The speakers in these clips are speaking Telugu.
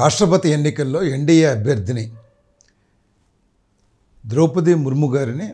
రాష్ట్రపతి ఎన్నికల్లో ఎన్డీఏ అభ్యర్థిని ద్రౌపది ముర్ము గారిని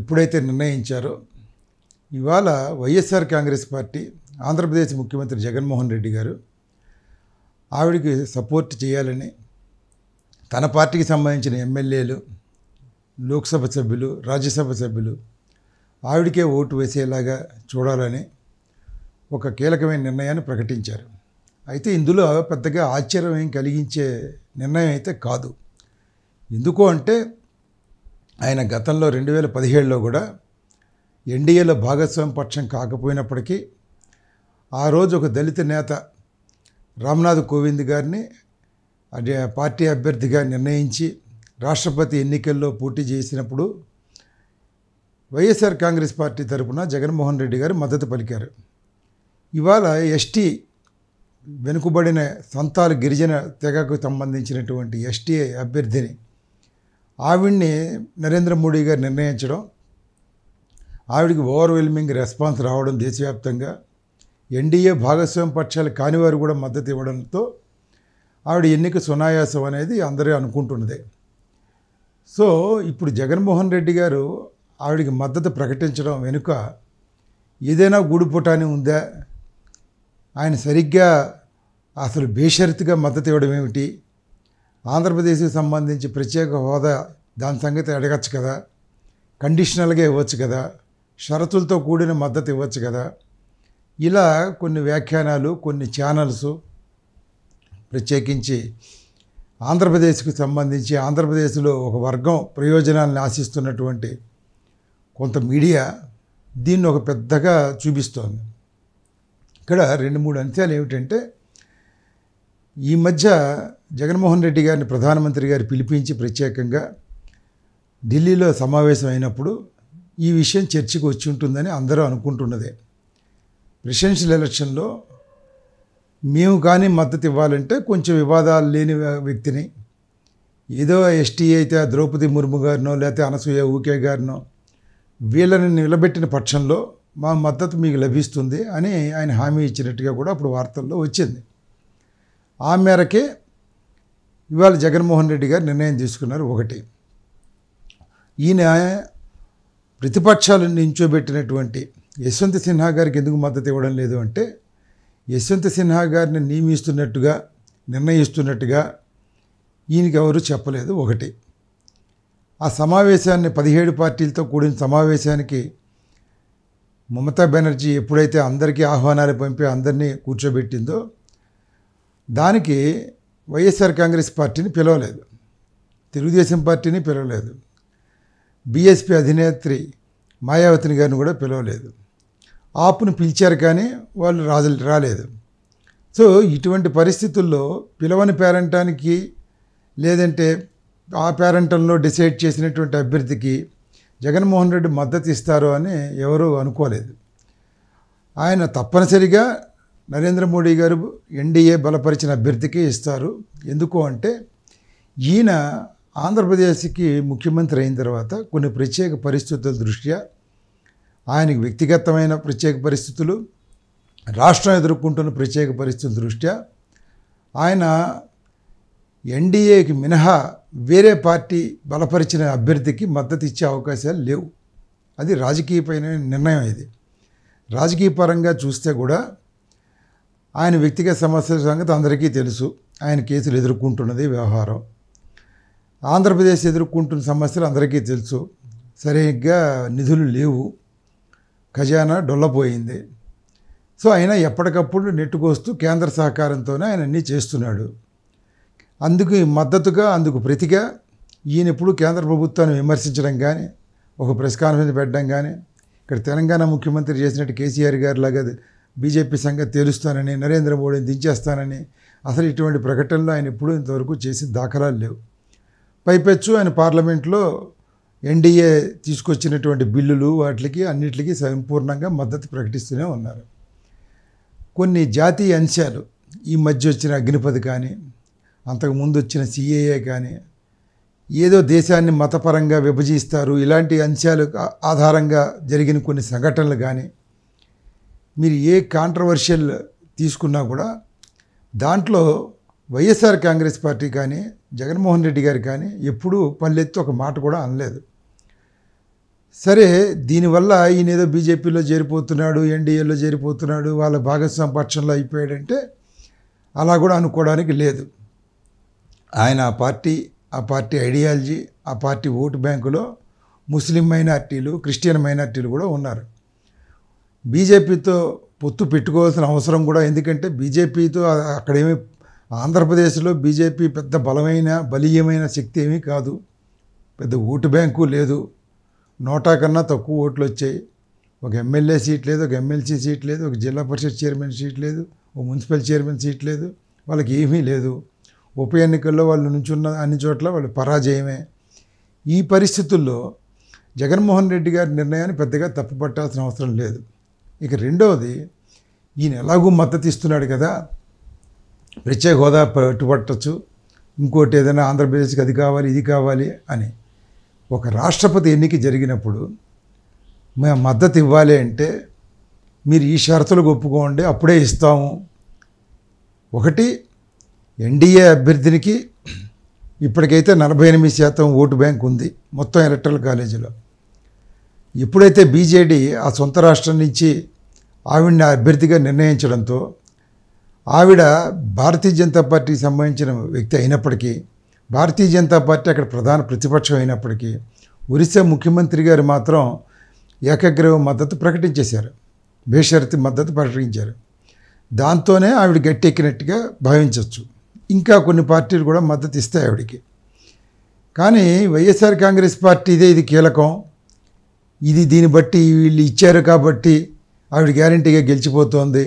ఇప్పుడైతే నిర్ణయించారో ఇవాళ వైఎస్ఆర్ కాంగ్రెస్ పార్టీ ఆంధ్రప్రదేశ్ ముఖ్యమంత్రి జగన్మోహన్ రెడ్డి గారు ఆవిడికి సపోర్ట్ చేయాలని తన పార్టీకి సంబంధించిన ఎమ్మెల్యేలు లోక్సభ సభ్యులు రాజ్యసభ సభ్యులు ఆవిడికే ఓటు వేసేలాగా చూడాలని ఒక కీలకమైన నిర్ణయాన్ని ప్రకటించారు అయితే ఇందులో పెద్దగా ఆశ్చర్యం ఏం కలిగించే నిర్ణయం అయితే కాదు ఎందుకు అంటే ఆయన గతంలో రెండు వేల పదిహేడులో కూడా ఎన్డీఏలో భాగస్వామి పక్షం కాకపోయినప్పటికీ ఆ రోజు ఒక దళిత నేత రామ్నాథ్ కోవింద్ గారిని పార్టీ అభ్యర్థిగా నిర్ణయించి రాష్ట్రపతి ఎన్నికల్లో పోటీ చేసినప్పుడు వైఎస్ఆర్ కాంగ్రెస్ పార్టీ తరపున జగన్మోహన్ రెడ్డి గారు మద్దతు పలికారు ఇవాళ ఎస్టీ వెనుకబడిన సొంతాలు గిరిజన తెగకు సంబంధించినటువంటి ఎస్టీఏ అభ్యర్థిని ఆవిడ్ని నరేంద్ర మోడీ గారు నిర్ణయించడం ఆవిడికి ఓవర్వెల్మింగ్ రెస్పాన్స్ రావడం దేశవ్యాప్తంగా ఎన్డీఏ భాగస్వామ్య పక్షాలు కానివారు కూడా మద్దతు ఇవ్వడంతో ఆవిడ ఎన్నిక సునాయాసం అనేది అందరూ అనుకుంటున్నదే సో ఇప్పుడు జగన్మోహన్ రెడ్డి గారు ఆవిడికి మద్దతు ప్రకటించడం వెనుక ఏదైనా గూడుపుటాని ఉందా ఆయన సరిగ్గా అసలు బేషరతుగా మద్దతు ఇవ్వడం ఏమిటి ఆంధ్రప్రదేశ్కి సంబంధించి ప్రత్యేక హోదా దాని సంగతి అడగచ్చు కదా కండిషనల్గా ఇవ్వచ్చు కదా షరతులతో కూడిన మద్దతు ఇవ్వచ్చు కదా ఇలా కొన్ని వ్యాఖ్యానాలు కొన్ని ఛానల్స్ ప్రత్యేకించి ఆంధ్రప్రదేశ్కు సంబంధించి ఆంధ్రప్రదేశ్లో ఒక వర్గం ప్రయోజనాలను ఆశిస్తున్నటువంటి కొంత మీడియా దీన్ని ఒక పెద్దగా చూపిస్తోంది ఇక్కడ రెండు మూడు అంశాలు ఏమిటంటే ఈ మధ్య జగన్మోహన్ రెడ్డి గారిని ప్రధానమంత్రి గారు పిలిపించి ప్రత్యేకంగా ఢిల్లీలో సమావేశం అయినప్పుడు ఈ విషయం చర్చకు వచ్చి ఉంటుందని అందరూ అనుకుంటున్నదే ప్రెసిడెన్షియల్ ఎలక్షన్లో మేము కానీ మద్దతు ఇవ్వాలంటే కొంచెం వివాదాలు లేని వ్యక్తిని ఏదో ఎస్టీ అయితే ద్రౌపది ముర్ము గారినో లేకపోతే అనసూయ ఊకే గారినో వీళ్ళని నిలబెట్టిన పక్షంలో మా మద్దతు మీకు లభిస్తుంది అని ఆయన హామీ ఇచ్చినట్టుగా కూడా అప్పుడు వార్తల్లో వచ్చింది ఆ మేరకే ఇవాళ జగన్మోహన్ రెడ్డి గారు నిర్ణయం తీసుకున్నారు ఒకటి ఈయన ప్రతిపక్షాలను నించోబెట్టినటువంటి యశ్వంత్ సిన్హా గారికి ఎందుకు మద్దతు ఇవ్వడం లేదు అంటే యశ్వంత్ సిన్హా గారిని నియమిస్తున్నట్టుగా నిర్ణయిస్తున్నట్టుగా ఈయనకి ఎవరు చెప్పలేదు ఒకటి ఆ సమావేశాన్ని పదిహేడు పార్టీలతో కూడిన సమావేశానికి మమతా బెనర్జీ ఎప్పుడైతే అందరికీ ఆహ్వానాలు పంపి అందరినీ కూర్చోబెట్టిందో దానికి వైఎస్ఆర్ కాంగ్రెస్ పార్టీని పిలవలేదు తెలుగుదేశం పార్టీని పిలవలేదు బీఎస్పీ అధినేత్రి మాయావతిని గారిని కూడా పిలవలేదు ఆపును పిలిచారు కానీ వాళ్ళు రాజు రాలేదు సో ఇటువంటి పరిస్థితుల్లో పిలవని పేరంటానికి లేదంటే ఆ పేరంటంలో డిసైడ్ చేసినటువంటి అభ్యర్థికి జగన్మోహన్ రెడ్డి మద్దతు ఇస్తారు అని ఎవరూ అనుకోలేదు ఆయన తప్పనిసరిగా నరేంద్ర మోడీ గారు ఎన్డీఏ బలపరిచిన అభ్యర్థికి ఇస్తారు ఎందుకు అంటే ఈయన ఆంధ్రప్రదేశ్కి ముఖ్యమంత్రి అయిన తర్వాత కొన్ని ప్రత్యేక పరిస్థితుల దృష్ట్యా ఆయనకు వ్యక్తిగతమైన ప్రత్యేక పరిస్థితులు రాష్ట్రం ఎదుర్కొంటున్న ప్రత్యేక పరిస్థితుల దృష్ట్యా ఆయన ఎన్డీఏకి మినహా వేరే పార్టీ బలపరిచిన అభ్యర్థికి మద్దతు ఇచ్చే అవకాశాలు లేవు అది రాజకీయపైన నిర్ణయం ఇది రాజకీయ పరంగా చూస్తే కూడా ఆయన వ్యక్తిగత సమస్యల సంగతి అందరికీ తెలుసు ఆయన కేసులు ఎదుర్కొంటున్నది వ్యవహారం ఆంధ్రప్రదేశ్ ఎదుర్కొంటున్న సమస్యలు అందరికీ తెలుసు సరిగ్గా నిధులు లేవు ఖజానా డొల్లపోయింది సో ఆయన ఎప్పటికప్పుడు నెట్టుకొస్తూ కేంద్ర సహకారంతోనే ఆయన అన్నీ చేస్తున్నాడు అందుకు మద్దతుగా అందుకు ప్రతిగా ఈయన ఎప్పుడు కేంద్ర ప్రభుత్వాన్ని విమర్శించడం కానీ ఒక ప్రెస్ కాన్ఫరెన్స్ పెట్టడం కానీ ఇక్కడ తెలంగాణ ముఖ్యమంత్రి చేసినట్టు కేసీఆర్ గారు లాగా బీజేపీ సంగతి తేలుస్తానని నరేంద్ర మోడీని దించేస్తానని అసలు ఇటువంటి ప్రకటనలు ఆయన ఎప్పుడూ ఇంతవరకు చేసిన దాఖలాలు లేవు పైపెచ్చు ఆయన పార్లమెంట్లో ఎన్డీఏ తీసుకొచ్చినటువంటి బిల్లులు వాటికి అన్నిటికీ సంపూర్ణంగా మద్దతు ప్రకటిస్తూనే ఉన్నారు కొన్ని జాతీయ అంశాలు ఈ మధ్య వచ్చిన అగ్నిపథ్ కానీ అంతకుముందు వచ్చిన సిఏఏ కానీ ఏదో దేశాన్ని మతపరంగా విభజిస్తారు ఇలాంటి అంశాలు ఆధారంగా జరిగిన కొన్ని సంఘటనలు కానీ మీరు ఏ కాంట్రవర్షియల్ తీసుకున్నా కూడా దాంట్లో వైఎస్ఆర్ కాంగ్రెస్ పార్టీ కానీ జగన్మోహన్ రెడ్డి గారు కానీ ఎప్పుడూ పల్లెత్తి ఒక మాట కూడా అనలేదు సరే దీనివల్ల ఈయన ఏదో బీజేపీలో చేరిపోతున్నాడు ఎన్డీఏలో చేరిపోతున్నాడు వాళ్ళ భాగస్వామి పక్షంలో అయిపోయాడంటే అలా కూడా అనుకోవడానికి లేదు ఆయన ఆ పార్టీ ఆ పార్టీ ఐడియాలజీ ఆ పార్టీ ఓటు బ్యాంకులో ముస్లిం మైనార్టీలు క్రిస్టియన్ మైనార్టీలు కూడా ఉన్నారు బీజేపీతో పొత్తు పెట్టుకోవాల్సిన అవసరం కూడా ఎందుకంటే బీజేపీతో అక్కడేమీ ఆంధ్రప్రదేశ్లో బీజేపీ పెద్ద బలమైన బలీయమైన శక్తి ఏమీ కాదు పెద్ద ఓటు బ్యాంకు లేదు నోటా కన్నా తక్కువ ఓట్లు వచ్చాయి ఒక ఎమ్మెల్యే సీట్ లేదు ఒక ఎమ్మెల్సీ సీట్ లేదు ఒక జిల్లా పరిషత్ చైర్మన్ సీట్ లేదు ఒక మున్సిపల్ చైర్మన్ సీట్ లేదు వాళ్ళకి ఏమీ లేదు ఉప ఎన్నికల్లో వాళ్ళు నుంచున్న అన్ని చోట్ల వాళ్ళు పరాజయమే ఈ పరిస్థితుల్లో జగన్మోహన్ రెడ్డి గారి నిర్ణయాన్ని పెద్దగా తప్పుపట్టాల్సిన అవసరం లేదు ఇక రెండవది ఈయన ఎలాగూ మద్దతు ఇస్తున్నాడు కదా ప్రత్యేక హోదా పెట్టుబట్టచ్చు ఇంకోటి ఏదైనా ఆంధ్రప్రదేశ్కి అది కావాలి ఇది కావాలి అని ఒక రాష్ట్రపతి ఎన్నిక జరిగినప్పుడు మేము మద్దతు ఇవ్వాలి అంటే మీరు ఈ షరతులకు ఒప్పుకోండి అప్పుడే ఇస్తాము ఒకటి ఎన్డీఏ అభ్యర్థినికి ఇప్పటికైతే నలభై ఎనిమిది శాతం ఓటు బ్యాంక్ ఉంది మొత్తం ఎలక్ట్రల్ కాలేజీలో ఎప్పుడైతే బీజేడీ ఆ సొంత రాష్ట్రం నుంచి ఆవిడని అభ్యర్థిగా నిర్ణయించడంతో ఆవిడ భారతీయ జనతా పార్టీకి సంబంధించిన వ్యక్తి అయినప్పటికీ భారతీయ జనతా పార్టీ అక్కడ ప్రధాన ప్రతిపక్షం అయినప్పటికీ ఒరిస్సా ముఖ్యమంత్రి గారు మాత్రం ఏకగ్రీవ మద్దతు ప్రకటించేశారు బేషరతి మద్దతు ప్రకటించారు దాంతోనే ఆవిడ గట్టెక్కినట్టుగా భావించవచ్చు ఇంకా కొన్ని పార్టీలు కూడా మద్దతు ఇస్తాయి ఆవిడికి కానీ వైఎస్ఆర్ కాంగ్రెస్ పార్టీ ఇదే ఇది కీలకం ఇది దీన్ని బట్టి వీళ్ళు ఇచ్చారు కాబట్టి ఆవిడ గ్యారంటీగా గెలిచిపోతుంది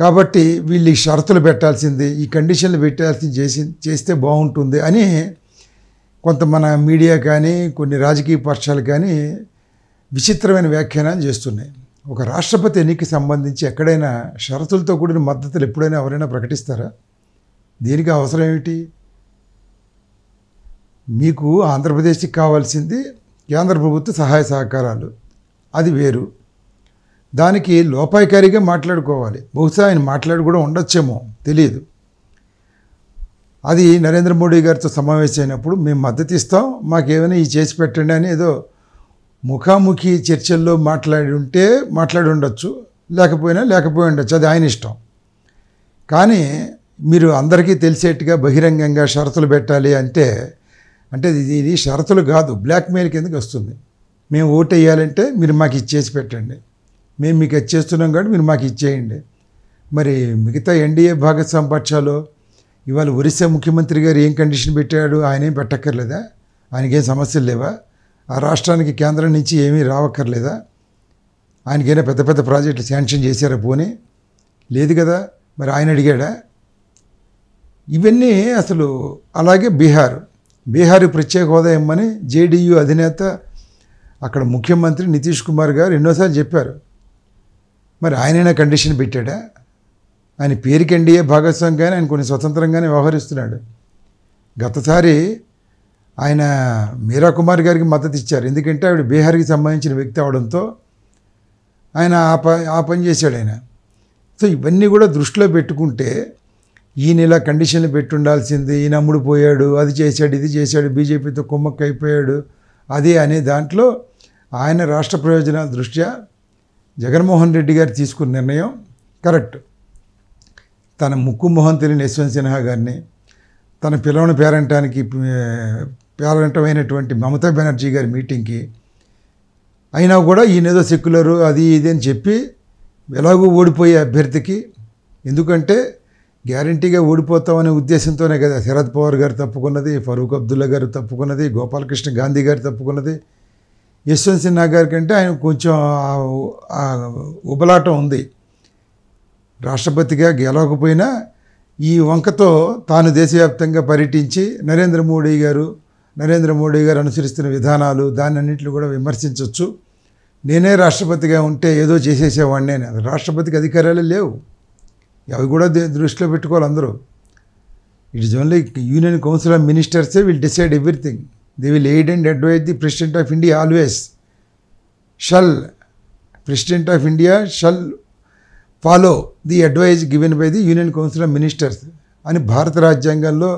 కాబట్టి వీళ్ళు షరతులు పెట్టాల్సింది ఈ కండిషన్లు పెట్టాల్సింది చేసి చేస్తే బాగుంటుంది అని కొంత మన మీడియా కానీ కొన్ని రాజకీయ పక్షాలు కానీ విచిత్రమైన వ్యాఖ్యానాలు చేస్తున్నాయి ఒక రాష్ట్రపతి ఎన్నికకి సంబంధించి ఎక్కడైనా షరతులతో కూడిన మద్దతులు ఎప్పుడైనా ఎవరైనా ప్రకటిస్తారా దీనికి అవసరం ఏమిటి మీకు ఆంధ్రప్రదేశ్కి కావాల్సింది కేంద్ర ప్రభుత్వ సహాయ సహకారాలు అది వేరు దానికి లోపాయికారిగా మాట్లాడుకోవాలి బహుశా ఆయన మాట్లాడి కూడా ఉండొచ్చేమో తెలియదు అది నరేంద్ర మోడీ గారితో సమావేశమైనప్పుడు మేము మద్దతు ఇస్తాం మాకేమైనా ఈ చేసి పెట్టండి అని ఏదో ముఖాముఖి చర్చల్లో మాట్లాడి ఉంటే మాట్లాడి ఉండొచ్చు లేకపోయినా లేకపోయి ఉండొచ్చు అది ఆయన ఇష్టం కానీ మీరు అందరికీ తెలిసేట్టుగా బహిరంగంగా షరతులు పెట్టాలి అంటే అంటే ఇది షరతులు కాదు బ్లాక్మెయిల్ కిందకి వస్తుంది మేము ఓటు వేయాలంటే మీరు మాకు ఇచ్చేసి పెట్టండి మేము మీకు అది చేస్తున్నాం కాబట్టి మీరు మాకు ఇచ్చేయండి మరి మిగతా ఎన్డీఏ భాగస్వామి పక్షాలు ఇవాళ ఒరిస్సా ముఖ్యమంత్రి గారు ఏం కండిషన్ పెట్టాడు ఆయన ఏం పెట్టక్కర్లేదా ఆయనకేం సమస్యలు లేవా ఆ రాష్ట్రానికి కేంద్రం నుంచి ఏమీ రావక్కర్లేదా ఆయనకైనా పెద్ద పెద్ద ప్రాజెక్టులు శాంక్షన్ చేశారా పోనీ లేదు కదా మరి ఆయన అడిగాడా ఇవన్నీ అసలు అలాగే బీహార్ బీహార్ ప్రత్యేక హోదా ఇమ్మని జేడీయూ అధినేత అక్కడ ముఖ్యమంత్రి నితీష్ కుమార్ గారు ఎన్నోసార్లు చెప్పారు మరి ఆయనైనా కండిషన్ పెట్టాడా ఆయన పేరుకి ఎన్డీఏ కానీ ఆయన కొన్ని స్వతంత్రంగానే వ్యవహరిస్తున్నాడు గతసారి ఆయన మీరా కుమార్ గారికి మద్దతు ఇచ్చారు ఎందుకంటే ఆవిడ బీహార్కి సంబంధించిన వ్యక్తి అవడంతో ఆయన ఆ పని చేశాడు ఆయన సో ఇవన్నీ కూడా దృష్టిలో పెట్టుకుంటే ఈయన ఇలా కండిషన్లు పెట్టుండాల్సింది ఈయన అమ్ముడు పోయాడు అది చేశాడు ఇది చేశాడు బీజేపీతో కుమ్మక్క అయిపోయాడు అది అనే దాంట్లో ఆయన రాష్ట్ర ప్రయోజనాల దృష్ట్యా జగన్మోహన్ రెడ్డి గారు తీసుకున్న నిర్ణయం కరెక్ట్ తన ముక్కు మొహం తెలియని యశ్వంత్ సిన్హా గారిని తన పిల్లవని పేరంటానికి పేరంటమైనటువంటి మమతా బెనర్జీ గారి మీటింగ్కి అయినా కూడా ఈయనేదో సెక్యులరు అది ఇది అని చెప్పి ఎలాగో ఓడిపోయే అభ్యర్థికి ఎందుకంటే గ్యారంటీగా ఓడిపోతామనే ఉద్దేశంతోనే కదా శరద్ పవార్ గారు తప్పుకున్నది ఫరూక్ అబ్దుల్లా గారు తప్పుకున్నది గోపాలకృష్ణ గాంధీ గారు తప్పుకున్నది యశ్వంత్ సిన్హా గారి కంటే ఆయన కొంచెం ఉబలాటం ఉంది రాష్ట్రపతిగా గెలవకపోయినా ఈ వంకతో తాను దేశవ్యాప్తంగా పర్యటించి నరేంద్ర మోడీ గారు నరేంద్ర మోడీ గారు అనుసరిస్తున్న విధానాలు దాని అన్నింటిని కూడా విమర్శించవచ్చు నేనే రాష్ట్రపతిగా ఉంటే ఏదో చేసేసేవాడినే రాష్ట్రపతికి అధికారాలు లేవు అవి కూడా దృష్టిలో పెట్టుకోవాలి అందరూ it is only union council of మినిస్టర్సే will decide everything they will aid and advise the president of India always shall president of India shall follow the advice given by the union council of ministers అని భారత రాజ్యాంగంలో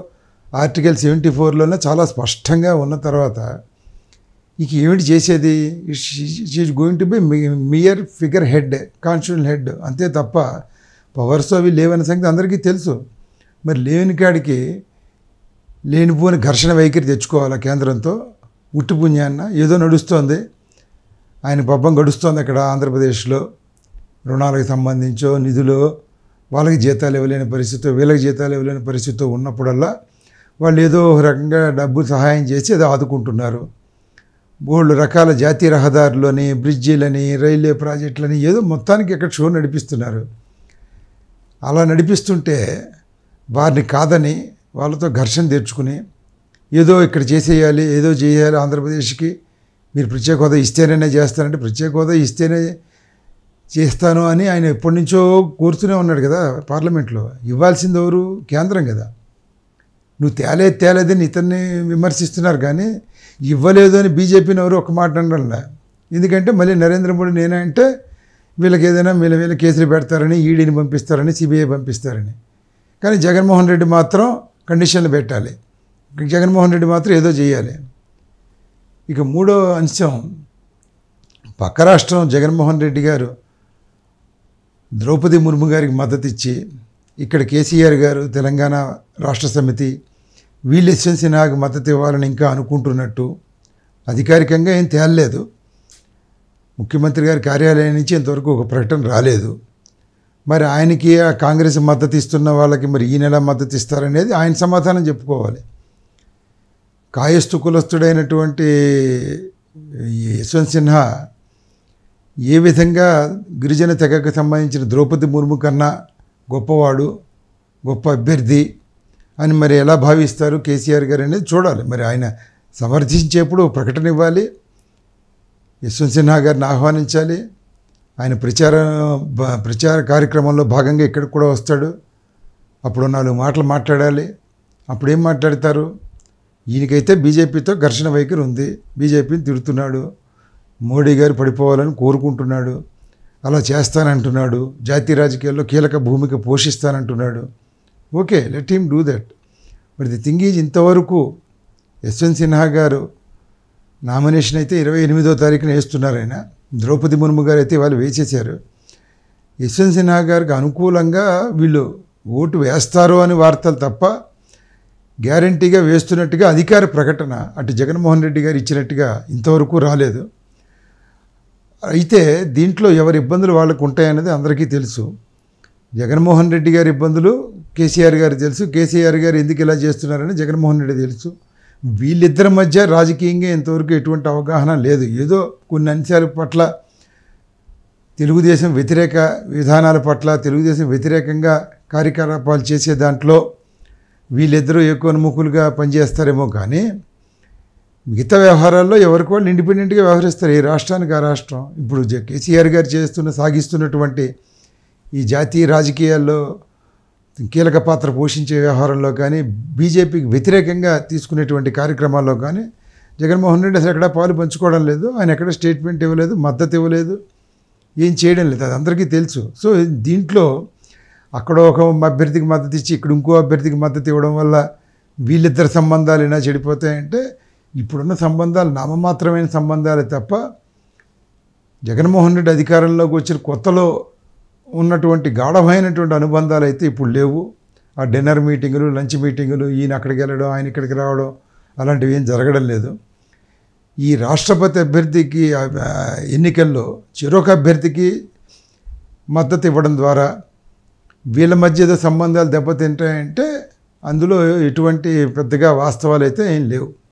ఆర్టికల్ సెవెంటీ ఫోర్లోనే చాలా స్పష్టంగా ఉన్న తర్వాత ఇక ఏమిటి చేసేది she's going to be mere figurehead constitution head అంతే తప్ప పవర్స్ అవి లేవని సంగతి అందరికీ తెలుసు మరి లేని కాడికి లేనిపోని ఘర్షణ వైఖరి తెచ్చుకోవాలి కేంద్రంతో ఉట్టి పుణ్యాన్న ఏదో నడుస్తోంది ఆయన పబ్బం గడుస్తోంది అక్కడ ఆంధ్రప్రదేశ్లో రుణాలకు సంబంధించో నిధులు వాళ్ళకి జీతాలు ఇవ్వలేని పరిస్థితి వీళ్ళకి జీతాలు ఇవ్వలేని పరిస్థితితో ఉన్నప్పుడల్లా వాళ్ళు ఏదో రకంగా డబ్బు సహాయం చేసి ఏదో ఆదుకుంటున్నారు మూడు రకాల జాతీయ రహదారులని బ్రిడ్జీలని రైల్వే ప్రాజెక్టులని ఏదో మొత్తానికి ఇక్కడ షో నడిపిస్తున్నారు అలా నడిపిస్తుంటే వారిని కాదని వాళ్ళతో ఘర్షణ తెచ్చుకుని ఏదో ఇక్కడ చేసేయాలి ఏదో చేయాలి ఆంధ్రప్రదేశ్కి మీరు ప్రత్యేక హోదా ఇస్తేనే చేస్తానంటే ప్రత్యేక హోదా ఇస్తేనే చేస్తాను అని ఆయన ఎప్పటి నుంచో కోరుతూనే ఉన్నాడు కదా పార్లమెంట్లో ఇవ్వాల్సింది ఎవరు కేంద్రం కదా నువ్వు తేలే తేలేదని ఇతన్ని విమర్శిస్తున్నారు కానీ ఇవ్వలేదు అని బీజేపీని ఎవరు ఒక మాట అనడం ఎందుకంటే మళ్ళీ నరేంద్ర మోడీ నేనంటే వీళ్ళకి ఏదైనా వీళ్ళ వీళ్ళ కేసులు పెడతారని ఈడీని పంపిస్తారని సిబిఐ పంపిస్తారని కానీ జగన్మోహన్ రెడ్డి మాత్రం కండిషన్లు పెట్టాలి జగన్మోహన్ రెడ్డి మాత్రం ఏదో చేయాలి ఇక మూడో అంశం పక్క రాష్ట్రం జగన్మోహన్ రెడ్డి గారు ద్రౌపది ముర్ము గారికి మద్దతు ఇచ్చి ఇక్కడ కేసీఆర్ గారు తెలంగాణ రాష్ట్ర సమితి వీళ్ళు ఎస్ఎన్సీ నాకు మద్దతు ఇవ్వాలని ఇంకా అనుకుంటున్నట్టు అధికారికంగా ఏం తేలలేదు ముఖ్యమంత్రి గారి కార్యాలయం నుంచి ఇంతవరకు ఒక ప్రకటన రాలేదు మరి ఆయనకి ఆ కాంగ్రెస్ మద్దతు ఇస్తున్న వాళ్ళకి మరి ఈయన ఎలా మద్దతు ఇస్తారనేది ఆయన సమాధానం చెప్పుకోవాలి కాయస్థు కులస్థుడైనటువంటి యశ్వంత్ సిన్హా ఏ విధంగా గిరిజన తెగకు సంబంధించిన ద్రౌపది ముర్ము కన్నా గొప్పవాడు గొప్ప అభ్యర్థి అని మరి ఎలా భావిస్తారు కేసీఆర్ గారు అనేది చూడాలి మరి ఆయన సమర్థించేప్పుడు ప్రకటన ఇవ్వాలి యశ్వంత్ సిన్హా గారిని ఆహ్వానించాలి ఆయన ప్రచార ప్రచార కార్యక్రమంలో భాగంగా ఇక్కడికి కూడా వస్తాడు అప్పుడు నాలుగు మాటలు మాట్లాడాలి అప్పుడేం మాట్లాడతారు ఈయనకైతే బీజేపీతో ఘర్షణ వైఖరి ఉంది బీజేపీని తిడుతున్నాడు మోడీ గారు పడిపోవాలని కోరుకుంటున్నాడు అలా చేస్తానంటున్నాడు జాతీయ రాజకీయాల్లో కీలక భూమిక పోషిస్తానంటున్నాడు okay let him do that మరి ది థింగ్ ఈజ్ ఇంతవరకు యశ్వంత్ సిన్హా గారు నామినేషన్ అయితే ఇరవై ఎనిమిదో తారీఖున వేస్తున్నారు ఆయన ద్రౌపది ముర్ము గారు అయితే వాళ్ళు వేసేసారు యశ్వంత్ సిన్హా గారికి అనుకూలంగా వీళ్ళు ఓటు వేస్తారు అని వార్తలు తప్ప గ్యారంటీగా వేస్తున్నట్టుగా అధికార ప్రకటన అటు జగన్మోహన్ రెడ్డి గారు ఇచ్చినట్టుగా ఇంతవరకు రాలేదు అయితే దీంట్లో ఎవరి ఇబ్బందులు వాళ్ళకు ఉంటాయన్నది అందరికీ తెలుసు జగన్మోహన్ రెడ్డి గారి ఇబ్బందులు కేసీఆర్ గారు తెలుసు కేసీఆర్ గారు ఎందుకు ఇలా చేస్తున్నారని జగన్మోహన్ రెడ్డి తెలుసు వీళ్ళిద్దరి మధ్య రాజకీయంగా ఇంతవరకు ఎటువంటి అవగాహన లేదు ఏదో కొన్ని అంశాల పట్ల తెలుగుదేశం వ్యతిరేక విధానాల పట్ల తెలుగుదేశం వ్యతిరేకంగా కార్యకలాపాలు చేసే దాంట్లో వీళ్ళిద్దరూ ఎక్కువ అనుముఖులుగా పనిచేస్తారేమో కానీ మిగతా వ్యవహారాల్లో ఎవరికి వాళ్ళు ఇండిపెండెంట్గా వ్యవహరిస్తారు ఈ రాష్ట్రానికి ఆ రాష్ట్రం ఇప్పుడు కేసీఆర్ గారు చేస్తున్న సాగిస్తున్నటువంటి ఈ జాతీయ రాజకీయాల్లో కీలక పాత్ర పోషించే వ్యవహారంలో కానీ బీజేపీకి వ్యతిరేకంగా తీసుకునేటువంటి కార్యక్రమాల్లో కానీ జగన్మోహన్ రెడ్డి అసలు ఎక్కడా పాలు పంచుకోవడం లేదు ఆయన ఎక్కడ స్టేట్మెంట్ ఇవ్వలేదు మద్దతు ఇవ్వలేదు ఏం చేయడం లేదు అది అందరికీ తెలుసు సో దీంట్లో అక్కడ ఒక అభ్యర్థికి మద్దతు ఇచ్చి ఇక్కడ ఇంకో అభ్యర్థికి మద్దతు ఇవ్వడం వల్ల వీళ్ళిద్దరి సంబంధాలు ఇలా చెడిపోతాయంటే ఇప్పుడున్న సంబంధాలు నామమాత్రమైన సంబంధాలే తప్ప జగన్మోహన్ రెడ్డి అధికారంలోకి వచ్చిన కొత్తలో ఉన్నటువంటి గాఢమైనటువంటి అనుబంధాలు అయితే ఇప్పుడు లేవు ఆ డిన్నర్ మీటింగులు లంచ్ మీటింగులు ఈయన అక్కడికి వెళ్ళడం ఆయన ఇక్కడికి రావడం అలాంటివి ఏం జరగడం లేదు ఈ రాష్ట్రపతి అభ్యర్థికి ఎన్నికల్లో చిరొక అభ్యర్థికి మద్దతు ఇవ్వడం ద్వారా వీళ్ళ మధ్య ఏదో సంబంధాలు దెబ్బతింటాయంటే అందులో ఎటువంటి పెద్దగా వాస్తవాలు అయితే ఏం లేవు